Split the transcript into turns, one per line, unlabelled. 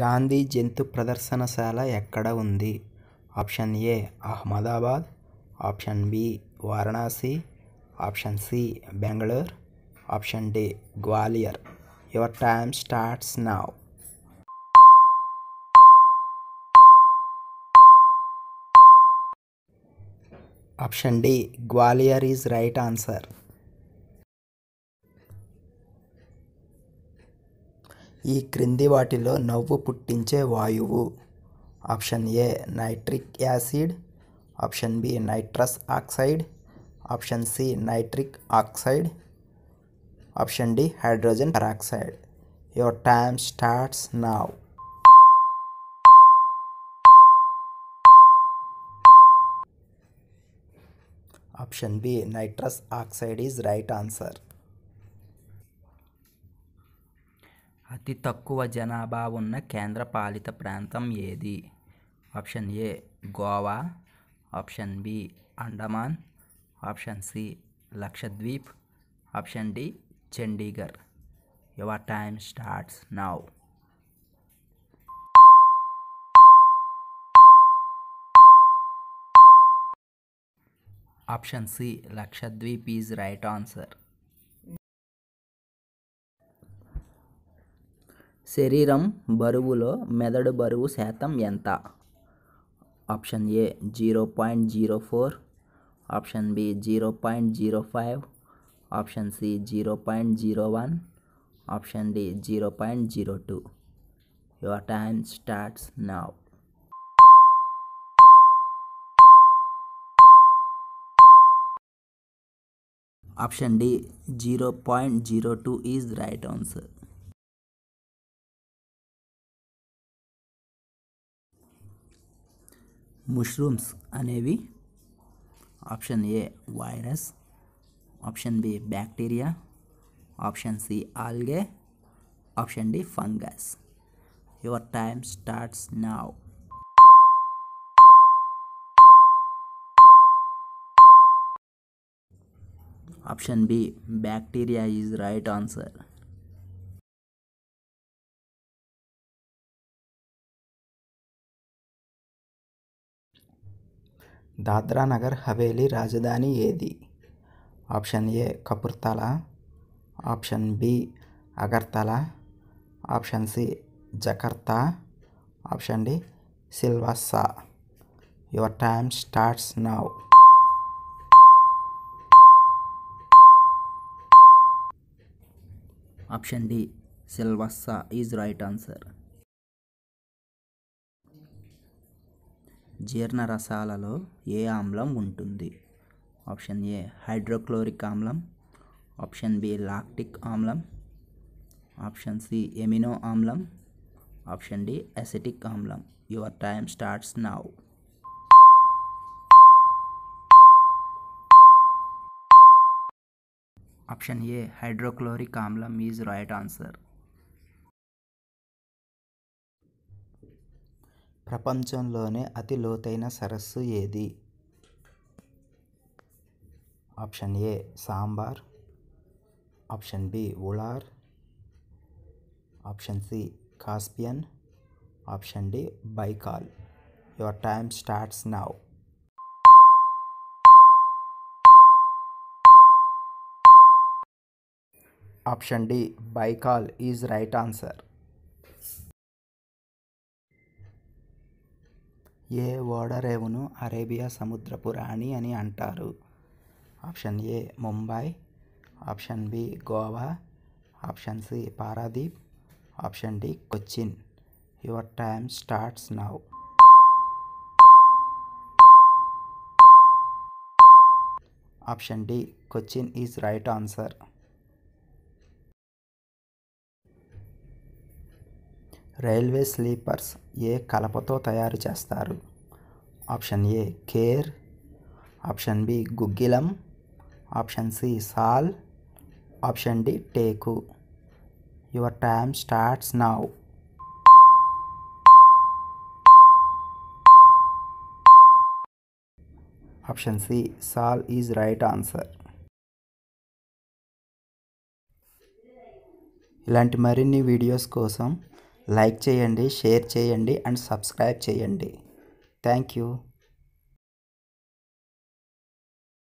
గాంధీ జంతు ప్రదర్శనశాల ఎక్కడ ఉంది option A Ahmedabad option B Varanasi option C Bengaluru option D Gwalior your time starts now option D Gwalior is right answer ఈ క్రింది వాటిలో నవ్వు పుట్టించే వాయువు option A nitric acid option B nitrous oxide option C nitric oxide option D hydrogen peroxide your time starts now option B nitrous oxide is right answer అతి తక్కువ జనాభా ఉన్న కేంద్రపాలిత ప్రాంతం ఏది option A Goa option B Andaman option C Lakshadweep option D Chandigarh your time starts now option C Lakshadweep is right answer శరీరం బరువులో మెదడు బరువు శాతం ఎంత option A zero point zero four option B zero point zero five option C zero point zero one option D zero point zero two your time starts now option D zero point zero two is right answer mushrooms अने option A virus option B bacteria option C algae option D fungus your time start now option B bacteria is right answer Dadra Nagar Haveli రాజధాని ఏది option A Kapurthala option B Agartala option C Jakarta option D Silvassa your time starts now option D Silvassa is right answer జీర్ణరసాలలో ఏ ఆమ్లం ఉంటుంది option A hydrochloric ఆమ్లం option B lactic ఆమ్లం option C amino ఆమ్లం option D acetic ఆమ్లం your time starts now option A hydrochloric ఆమ్లం is right answer ప్రపంచంలోనే అతి లోతైన సరస్సు ఏది option A Sambhar option B Wular option C Caspian option D Baikal your time starts now option D Baikal is right answer ఏ ఓడరేవును Arabia సముద్రపు రాణి అని అంటారు option A Mumbai option B Goa option C Paradip option D Cochin your time starts now option D Cochin is right answer railway sleepers ఏ కలపతో తయారు చేస్తారు ఆప్షన్ ఏ కేర్ ఆప్షన్ బి గుగ్గిలం ఆప్షన్ సి సాల్ ఆప్షన్ డి టేకు your time starts now option C సాల్ is right answer ఇలాంటి మరిన్ని వీడియోస్ కోసం లైక్ చేయండి షేర్ చేయండి అండ్ సబ్స్క్రైబ్ చేయండి థ్యాంక్ యూ